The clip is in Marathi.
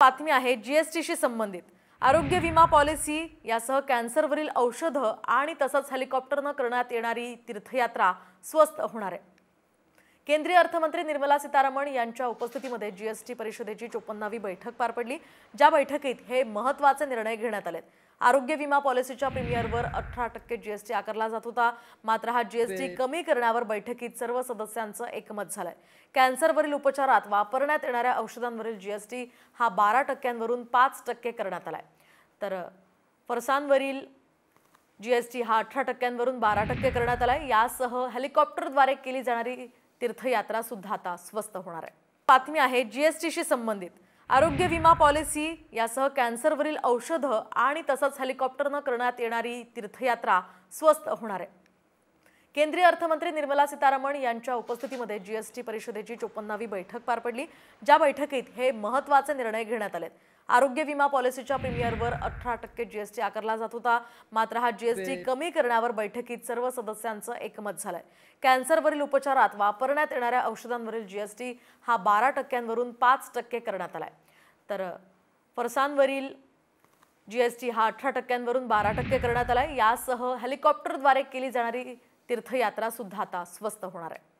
बातमी आहे जीएसटीशी संबंधित आरोग्य विमा पॉलिसी यासह कॅन्सरवरील औषधं आणि तसंच हेलिकॉप्टरनं करण्यात येणारी तीर्थयात्रा स्वस्त होणार आहे केंद्रीय अर्थमंत्री निर्मला सीतारामन यांच्या उपस्थितीमध्ये जीएसटी परिषदेची चोपन्नावी बैठक पार पडली ज्या बैठकीत हे महत्वाचे निर्णय घेण्यात आलेत आरोग्य विमा पॉलिसीच्या प्रीमियरवर अठरा टक्के जीएसटी आकारला जात होता मात्र हा जीएसटी कमी करण्यावर बैठकीत सर्व सदस्यांचं एकमत झालंय कॅन्सरवरील उपचारात वापरण्यात येणाऱ्या औषधांवरील जीएसटी हा बारा टक्क्यांवरून पाच टक्के करण्यात आलाय तर फरसांवरील जीएसटी हा अठरा टक्क्यांवरून बारा टक्के करण्यात आलाय यासह हेलिकॉप्टरद्वारे केली जाणारी तीर्थयात्रा सुद्धा आता स्वस्त होणार आहे बातमी आहे जीएसटीशी संबंधित आरोग्य विमा पॉलिसी यासह कॅन्सरवरील औषधं आणि तसंच हेलिकॉप्टरनं करण्यात येणारी तीर्थयात्रा स्वस्त होणार आहे केंद्रीय अर्थमंत्री निर्मला सीतारामन यांच्या उपस्थितीमध्ये जीएसटी परिषदेची चोपन्नावी बैठक पार पडली ज्या बैठकीत हे महत्वाचे निर्णय घेण्यात आलेत आरोग्य विमा पॉलिसीच्या प्रीमियरवर अठरा टक्के जीएसटी आकारला जात होता मात्र हा जीएसटी कमी करण्यावर बैठकीत सर्व सदस्यांचं एकमत झालंय कॅन्सरवरील उपचारात वापरण्यात येणाऱ्या औषधांवरील जीएसटी हा बारा टक्क्यांवरून पाच टक्के करण्यात आलाय तर फरसांवरील जीएसटी हा अठरा टक्क्यांवरून बारा टक्के करण्यात आलाय यासह हेलिकॉप्टरद्वारे केली जाणारी तीर्थयात्रा सुद्धा आता स्वस्त होणार आहे